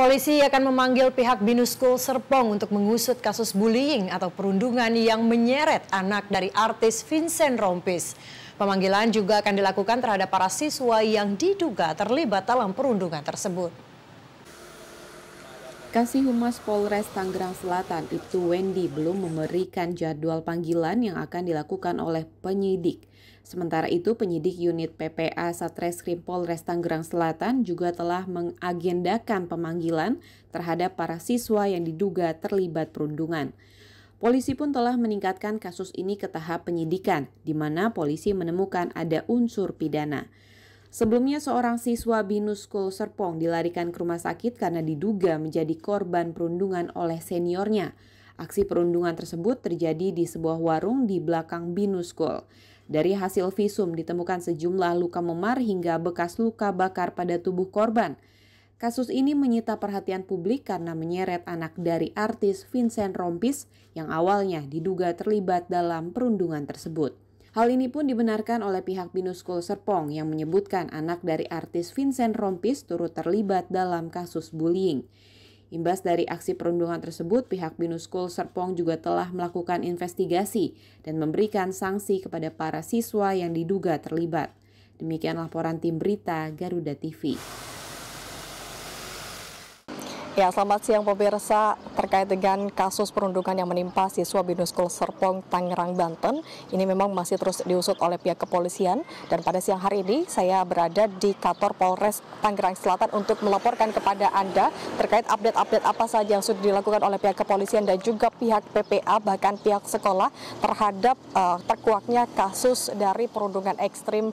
Polisi akan memanggil pihak Binusko Serpong untuk mengusut kasus bullying atau perundungan yang menyeret anak dari artis Vincent Rompis. Pemanggilan juga akan dilakukan terhadap para siswa yang diduga terlibat dalam perundungan tersebut. Kasih Humas Polres Tangerang Selatan, itu Wendy belum memberikan jadwal panggilan yang akan dilakukan oleh penyidik. Sementara itu, penyidik unit PPA Satreskrim Polres Tangerang Selatan juga telah mengagendakan pemanggilan terhadap para siswa yang diduga terlibat perundungan. Polisi pun telah meningkatkan kasus ini ke tahap penyidikan, di mana polisi menemukan ada unsur pidana. Sebelumnya seorang siswa Binus School Serpong dilarikan ke rumah sakit karena diduga menjadi korban perundungan oleh seniornya. Aksi perundungan tersebut terjadi di sebuah warung di belakang Binus School. Dari hasil visum ditemukan sejumlah luka memar hingga bekas luka bakar pada tubuh korban. Kasus ini menyita perhatian publik karena menyeret anak dari artis Vincent Rompis yang awalnya diduga terlibat dalam perundungan tersebut. Hal ini pun dibenarkan oleh pihak Binus School Serpong yang menyebutkan anak dari artis Vincent Rompis turut terlibat dalam kasus bullying. Imbas dari aksi perundungan tersebut, pihak Binus School Serpong juga telah melakukan investigasi dan memberikan sanksi kepada para siswa yang diduga terlibat. Demikian laporan tim berita Garuda TV. Ya, selamat siang pemirsa. Terkait dengan kasus perundungan yang menimpa siswa Binuskul Serpong Tangerang Banten, ini memang masih terus diusut oleh pihak kepolisian dan pada siang hari ini saya berada di kantor Polres Tangerang Selatan untuk melaporkan kepada Anda terkait update-update apa saja yang sudah dilakukan oleh pihak kepolisian dan juga pihak PPA bahkan pihak sekolah terhadap uh, terkuaknya kasus dari perundungan ekstrim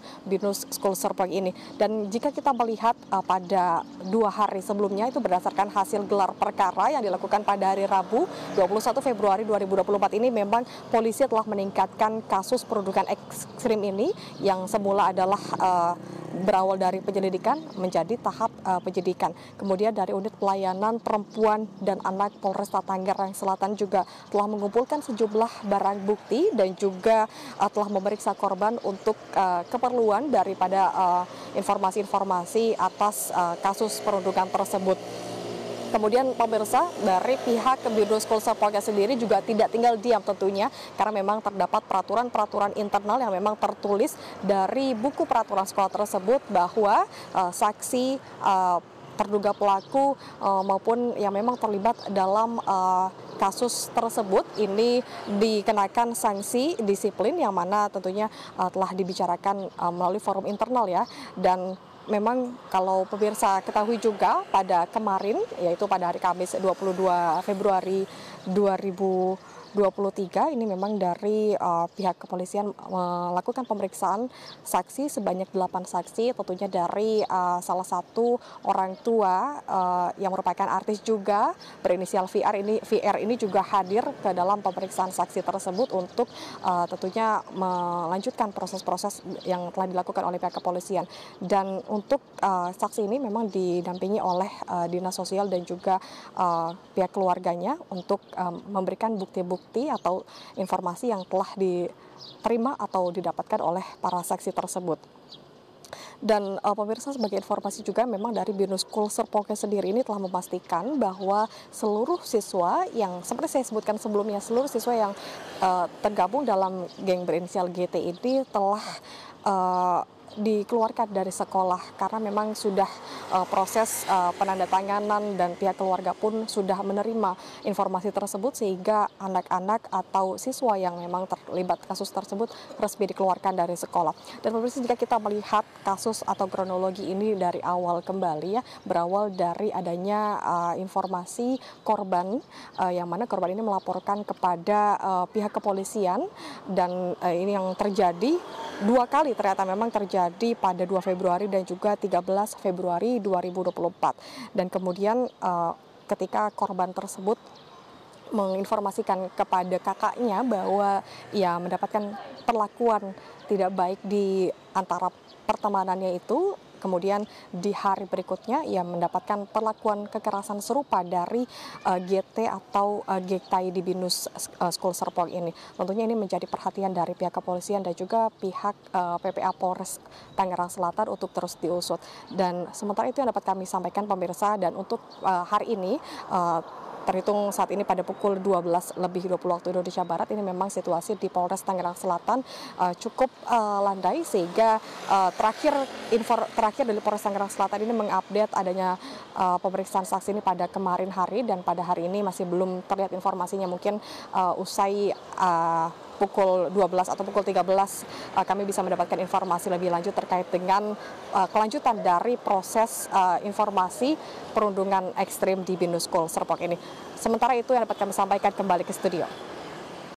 school Serpong ini. Dan jika kita melihat uh, pada dua hari sebelumnya itu berdasarkan hasil hasil gelar perkara yang dilakukan pada hari Rabu 21 Februari 2024 ini memang polisi telah meningkatkan kasus perundukan ekstrim ini yang semula adalah uh, berawal dari penyelidikan menjadi tahap uh, penyidikan. Kemudian dari unit pelayanan perempuan dan anak Polresta Tangerang Selatan juga telah mengumpulkan sejumlah barang bukti dan juga uh, telah memeriksa korban untuk uh, keperluan daripada informasi-informasi uh, atas uh, kasus perundukan tersebut. Kemudian pemirsa dari pihak Bidro Sekolah Polga sendiri juga tidak tinggal diam tentunya karena memang terdapat peraturan-peraturan internal yang memang tertulis dari buku peraturan sekolah tersebut bahwa uh, saksi uh, terduga pelaku uh, maupun yang memang terlibat dalam uh, kasus tersebut ini dikenakan sanksi disiplin yang mana tentunya uh, telah dibicarakan uh, melalui forum internal ya dan memang kalau pemirsa ketahui juga pada kemarin yaitu pada hari Kamis 22 Februari 2020 23 ini memang dari uh, pihak kepolisian melakukan pemeriksaan saksi sebanyak 8 saksi tentunya dari uh, salah satu orang tua uh, yang merupakan artis juga berinisial VR ini VR ini juga hadir ke dalam pemeriksaan saksi tersebut untuk uh, tentunya melanjutkan proses-proses yang telah dilakukan oleh pihak kepolisian dan untuk uh, saksi ini memang didampingi oleh uh, dinas sosial dan juga uh, pihak keluarganya untuk um, memberikan bukti-bukti bukti atau informasi yang telah diterima atau didapatkan oleh para saksi tersebut. Dan uh, pemirsa sebagai informasi juga memang dari Binus Kulser Polkes sendiri ini telah memastikan bahwa seluruh siswa yang seperti saya sebutkan sebelumnya seluruh siswa yang uh, tergabung dalam geng berinisial GT ini telah uh, dikeluarkan dari sekolah karena memang sudah uh, proses uh, penandatanganan dan pihak keluarga pun sudah menerima informasi tersebut sehingga anak-anak atau siswa yang memang terlibat kasus tersebut resmi dikeluarkan dari sekolah. Dan pemirsa jika kita melihat kasus atau kronologi ini dari awal kembali ya berawal dari adanya uh, informasi korban uh, yang mana korban ini melaporkan kepada uh, pihak kepolisian dan uh, ini yang terjadi dua kali ternyata memang terjadi pada 2 Februari dan juga 13 Februari 2024. Dan kemudian uh, ketika korban tersebut menginformasikan kepada kakaknya bahwa ia mendapatkan perlakuan tidak baik di antara pertemanannya itu Kemudian di hari berikutnya ia mendapatkan perlakuan kekerasan serupa dari uh, eh, GT atau uh, eh, Gektai di Binus uh, School Serpong ini. Tentunya ini menjadi perhatian dari pihak kepolisian dan juga pihak uh, PPA Polres Tangerang Selatan untuk terus diusut. Dan sementara itu yang dapat kami sampaikan pemirsa dan untuk uh, hari ini uh, terhitung saat ini pada pukul 12 lebih 20 waktu Indonesia Barat ini memang situasi di Polres Tangerang Selatan uh, cukup uh, landai sehingga uh, terakhir info terakhir dari Polres Tangerang Selatan ini mengupdate adanya uh, pemeriksaan saksi ini pada kemarin hari dan pada hari ini masih belum terlihat informasinya mungkin uh, usai uh, pukul 12 atau pukul 13 uh, eh, kami bisa mendapatkan informasi lebih lanjut terkait dengan uh, kelanjutan dari proses uh, informasi perundungan ekstrim di Binus School Serpong ini. Sementara itu yang dapat kami sampaikan kembali ke studio.